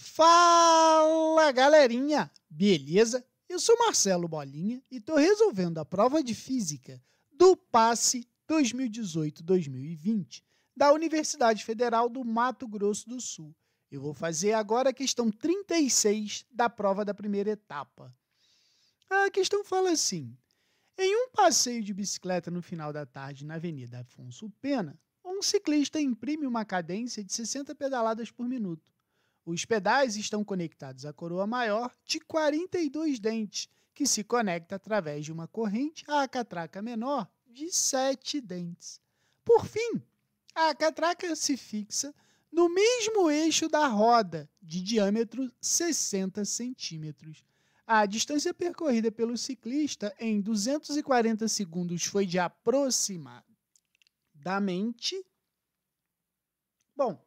Fala galerinha, beleza? Eu sou Marcelo Bolinha e estou resolvendo a prova de física do PASSE 2018-2020 da Universidade Federal do Mato Grosso do Sul. Eu vou fazer agora a questão 36 da prova da primeira etapa. A questão fala assim: em um passeio de bicicleta no final da tarde na Avenida Afonso Pena, um ciclista imprime uma cadência de 60 pedaladas por minuto. Os pedais estão conectados à coroa maior de 42 dentes, que se conecta através de uma corrente à catraca menor de 7 dentes. Por fim, a catraca se fixa no mesmo eixo da roda, de diâmetro 60 centímetros. A distância percorrida pelo ciclista em 240 segundos foi de aproximadamente. Bom,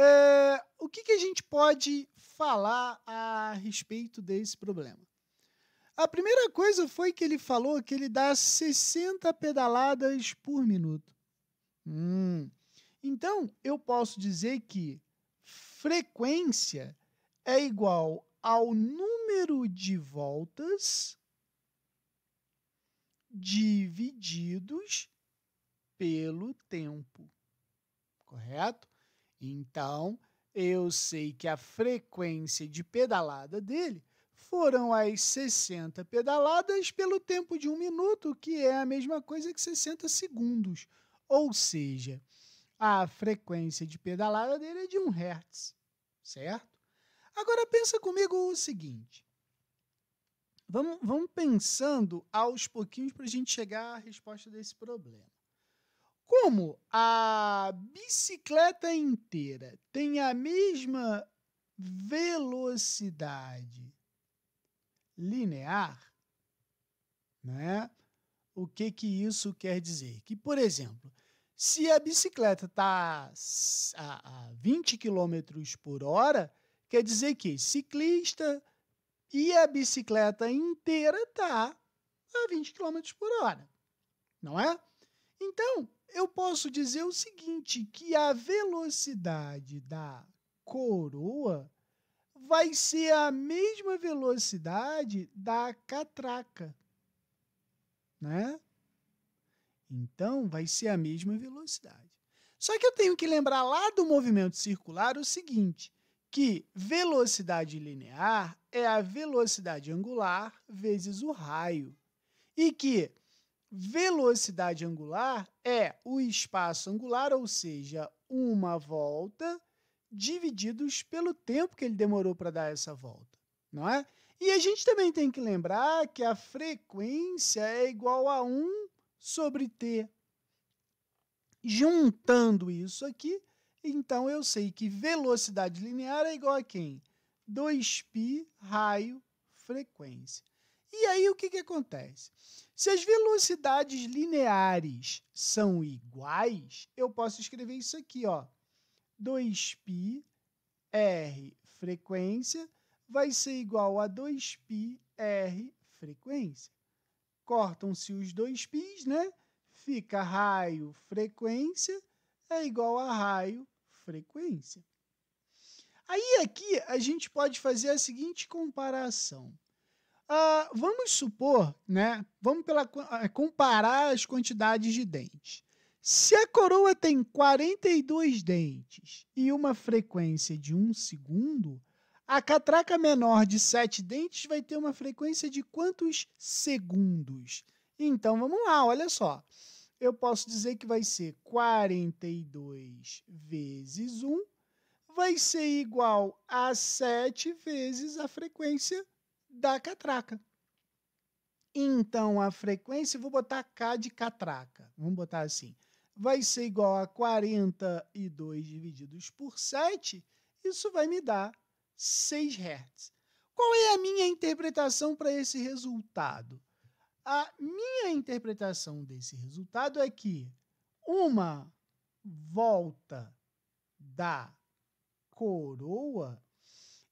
é, o que, que a gente pode falar a respeito desse problema? A primeira coisa foi que ele falou que ele dá 60 pedaladas por minuto. Hum. Então, eu posso dizer que frequência é igual ao número de voltas divididos pelo tempo. Correto? Então, eu sei que a frequência de pedalada dele foram as 60 pedaladas pelo tempo de um minuto, que é a mesma coisa que 60 segundos. Ou seja, a frequência de pedalada dele é de 1 Hz, certo? Agora pensa comigo o seguinte. Vamos, vamos pensando aos pouquinhos para a gente chegar à resposta desse problema. Como a bicicleta inteira tem a mesma velocidade linear, né? O que que isso quer dizer? Que, por exemplo, se a bicicleta está a, a 20 km por hora, quer dizer que ciclista e a bicicleta inteira está a 20 km por hora, não é? Então, eu posso dizer o seguinte, que a velocidade da coroa vai ser a mesma velocidade da catraca, né? Então, vai ser a mesma velocidade. Só que eu tenho que lembrar lá do movimento circular o seguinte, que velocidade linear é a velocidade angular vezes o raio. E que Velocidade angular é o espaço angular, ou seja, uma volta divididos pelo tempo que ele demorou para dar essa volta, não é? E a gente também tem que lembrar que a frequência é igual a 1 sobre t. Juntando isso aqui, então eu sei que velocidade linear é igual a quem? 2π raio frequência. E aí o que, que acontece? Se as velocidades lineares são iguais, eu posso escrever isso aqui, ó. 2π r frequência vai ser igual a 2π r frequência. Cortam-se os dois pis, né? Fica raio frequência é igual a raio frequência. Aí aqui a gente pode fazer a seguinte comparação. Uh, vamos supor, né? Vamos pela, uh, comparar as quantidades de dentes. Se a coroa tem 42 dentes e uma frequência de 1 segundo, a catraca menor de 7 dentes vai ter uma frequência de quantos segundos? Então vamos lá, olha só. Eu posso dizer que vai ser 42 vezes 1 vai ser igual a 7 vezes a frequência da catraca. Então, a frequência, vou botar K de catraca, vamos botar assim, vai ser igual a 42 divididos por 7, isso vai me dar 6 Hz. Qual é a minha interpretação para esse resultado? A minha interpretação desse resultado é que uma volta da coroa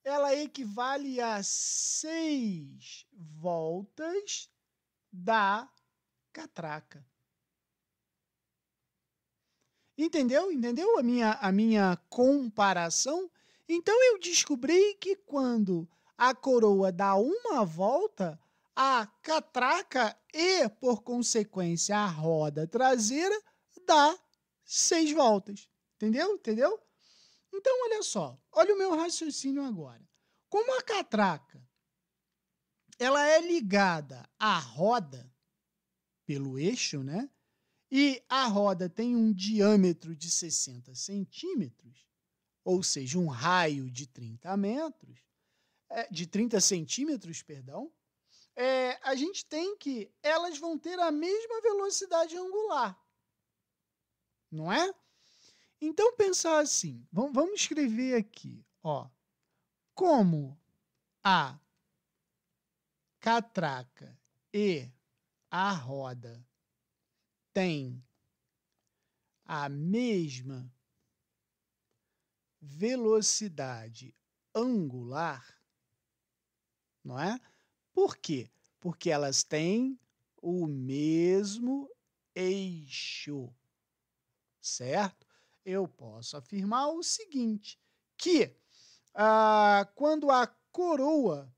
ela equivale a seis voltas da catraca. Entendeu? Entendeu a minha, a minha comparação? Então eu descobri que quando a coroa dá uma volta, a catraca e, por consequência, a roda traseira dá seis voltas. Entendeu? Entendeu? Então, olha só, olha o meu raciocínio agora. Como a catraca ela é ligada à roda pelo eixo, né? E a roda tem um diâmetro de 60 centímetros, ou seja, um raio de 30 metros, é, de 30 centímetros, perdão. É, a gente tem que elas vão ter a mesma velocidade angular, não é? Então pensar assim, vamos, escrever aqui, ó, como a catraca e a roda têm a mesma velocidade angular, não é? Por quê? Porque elas têm o mesmo eixo, certo? eu posso afirmar o seguinte: que ah, quando a coroa,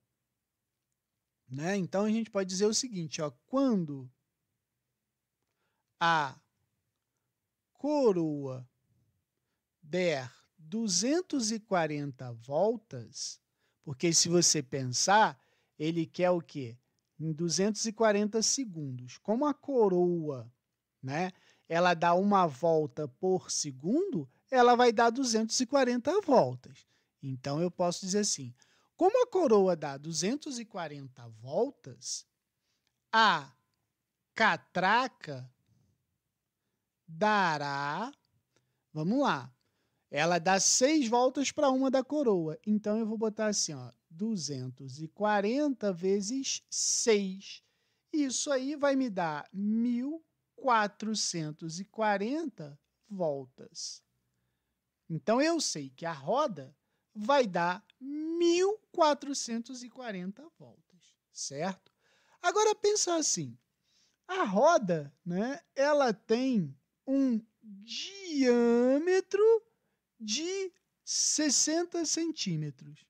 né? Então a gente pode dizer o seguinte, ó, quando a coroa der 240 voltas, porque se você pensar, ele quer o quê? Em 240 segundos. Como a coroa, né? ela dá uma volta por segundo, ela vai dar 240 voltas. Então eu posso dizer assim: como a coroa dá 240 voltas, a catraca dará. Vamos lá. Ela dá seis voltas para uma da coroa. Então eu vou botar assim, ó, 240 vezes 6. Isso aí vai me dar 1000 440 voltas. Então eu sei que a roda vai dar 1440 voltas, certo? Agora pensa assim, a roda, né, ela tem um diâmetro de 60 centímetros,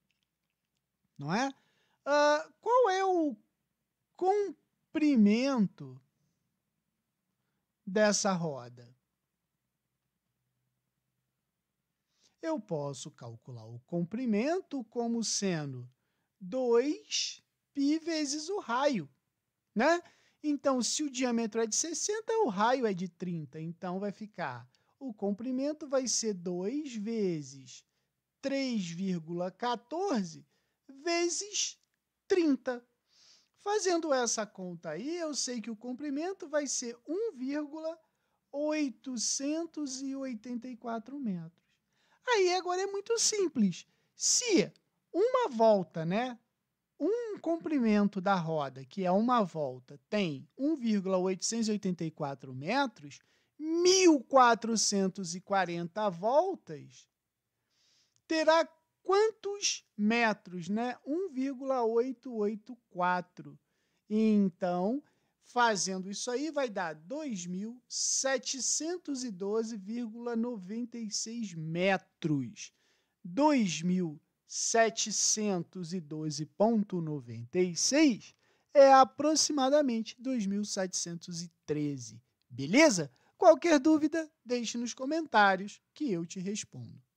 não é? Uh, qual é o comprimento dessa roda. Eu posso calcular o comprimento como sendo 2 π vezes o raio, né? Então, se o diâmetro é de 60, o raio é de 30. Então, vai ficar o comprimento vai ser 2 vezes 3,14 vezes 30. Fazendo essa conta aí, eu sei que o comprimento vai ser 1,884 metros. Aí agora é muito simples. Se uma volta, né, um comprimento da roda, que é uma volta, tem 1,884 metros, 1.440 voltas, terá quantos metros, né? 1,884. Então, fazendo isso aí, vai dar 2.712,96 metros. 2.712,96 é aproximadamente 2.713. Beleza? Qualquer dúvida, deixe nos comentários que eu te respondo.